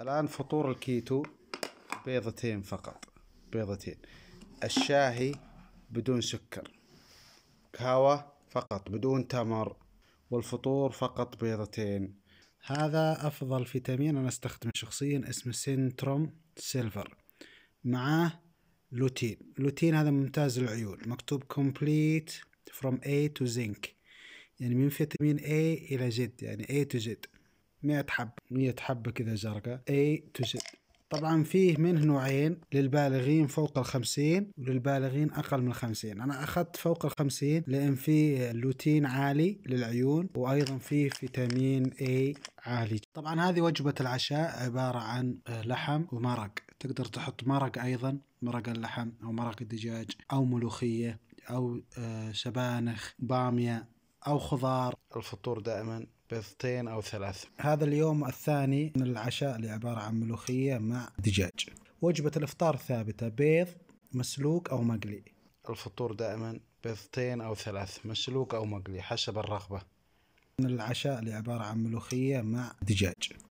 الآن فطور الكيتو بيضتين فقط بيضتين الشاهي بدون سكر كهوة فقط بدون تمر والفطور فقط بيضتين هذا أفضل فيتامين أنا استخدمه شخصيا اسمه سنتروم سيلفر معاه لوتين لوتين هذا ممتاز للعيون مكتوب complete from A to zinc يعني من فيتامين A إلى Z يعني A to Z 100 حبه 100 حبه كذا زرقاء اي تو زد طبعا فيه منه نوعين للبالغين فوق ال 50 وللبالغين أقل من 50 أنا أخذت فوق ال 50 لأن فيه لوتين عالي للعيون وأيضا فيه فيتامين A عالي طبعا هذه وجبة العشاء عبارة عن لحم ومرق تقدر تحط مرق أيضا مرق اللحم أو مرق الدجاج أو ملوخية أو سبانخ آه، بامية أو خضار الفطور دائما بيضتين أو ثلاث هذا اليوم الثاني من العشاء اللي عبارة عن ملوخية مع دجاج وجبة الإفطار ثابتة بيض مسلوق أو مقلي الفطور دائما بيضتين أو ثلاث مسلوق أو مقلي حسب الرغبة من العشاء اللي عبارة عن ملوخية مع دجاج